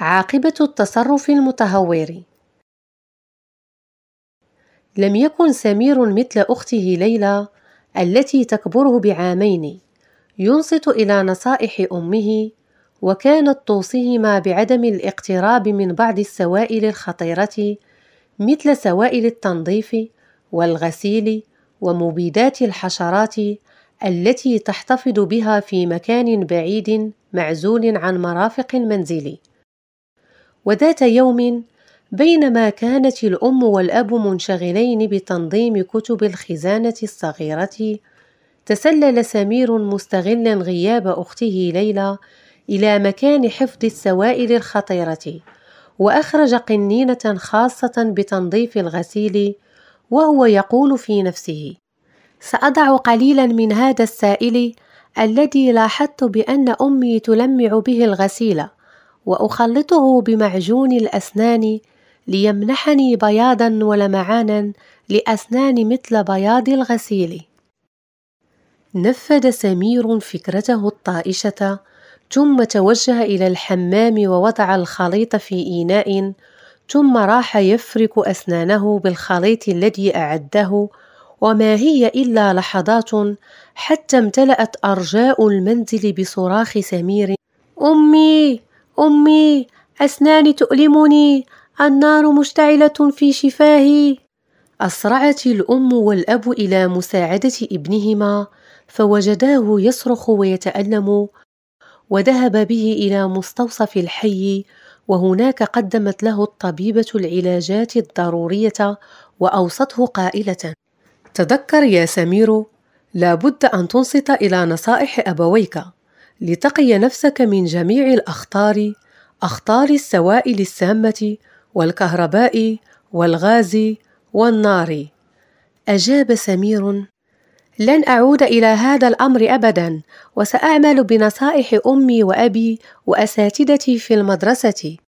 عاقبة التصرف المتهور لم يكن سمير مثل أخته ليلى التي تكبره بعامين ينصت إلى نصائح أمه وكانت توصيهما بعدم الاقتراب من بعض السوائل الخطيرة مثل سوائل التنظيف والغسيل ومبيدات الحشرات التي تحتفظ بها في مكان بعيد معزول عن مرافق المنزل وذات يوم بينما كانت الأم والأب منشغلين بتنظيم كتب الخزانة الصغيرة تسلل سمير مستغلا غياب أخته ليلى إلى مكان حفظ السوائل الخطيرة وأخرج قنينة خاصة بتنظيف الغسيل وهو يقول في نفسه سأضع قليلا من هذا السائل الذي لاحظت بأن أمي تلمع به الغسيل واخلطه بمعجون الاسنان ليمنحني بياضا ولمعانا لاسنان مثل بياض الغسيل نفذ سمير فكرته الطائشه ثم توجه الى الحمام ووضع الخليط في اناء ثم راح يفرك اسنانه بالخليط الذي اعده وما هي الا لحظات حتى امتلات ارجاء المنزل بصراخ سمير امي أمي أسناني تؤلمني النار مشتعلة في شفاهي أسرعت الأم والأب إلى مساعدة ابنهما فوجداه يصرخ ويتألم وذهب به إلى مستوصف الحي وهناك قدمت له الطبيبة العلاجات الضرورية وأوصته قائلة: تذكر يا سمير لابد أن تنصت إلى نصائح أبويك لتقي نفسك من جميع الأخطار أخطار السوائل السامة والكهرباء والغاز والنار أجاب سمير لن أعود إلى هذا الأمر أبدا وسأعمل بنصائح أمي وأبي وأساتذتي في المدرسة